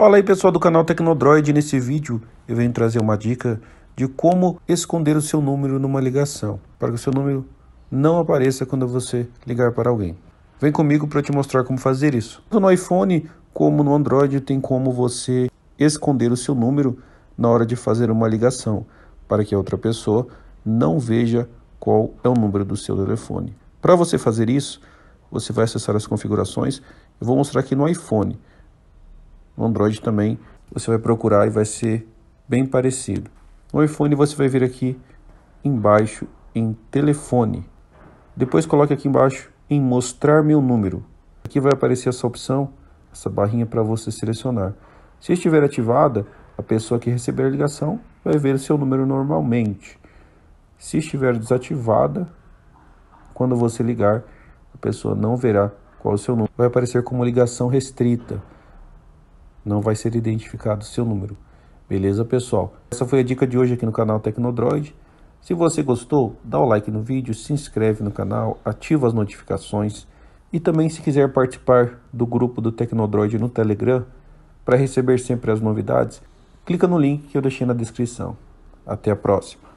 Fala aí pessoal do canal Tecnodroid, nesse vídeo eu venho trazer uma dica de como esconder o seu número numa ligação, para que o seu número não apareça quando você ligar para alguém. Vem comigo para te mostrar como fazer isso. Tanto no iPhone como no Android tem como você esconder o seu número na hora de fazer uma ligação, para que a outra pessoa não veja qual é o número do seu telefone. Para você fazer isso, você vai acessar as configurações, eu vou mostrar aqui no iPhone. No Android também você vai procurar e vai ser bem parecido. No iPhone você vai vir aqui embaixo em telefone. Depois coloque aqui embaixo em mostrar meu número. Aqui vai aparecer essa opção, essa barrinha para você selecionar. Se estiver ativada, a pessoa que receber a ligação vai ver o seu número normalmente. Se estiver desativada, quando você ligar, a pessoa não verá qual é o seu número. Vai aparecer como ligação restrita não vai ser identificado o seu número. Beleza, pessoal? Essa foi a dica de hoje aqui no canal Tecnodroid. Se você gostou, dá o like no vídeo, se inscreve no canal, ativa as notificações e também se quiser participar do grupo do Tecnodroid no Telegram para receber sempre as novidades, clica no link que eu deixei na descrição. Até a próxima!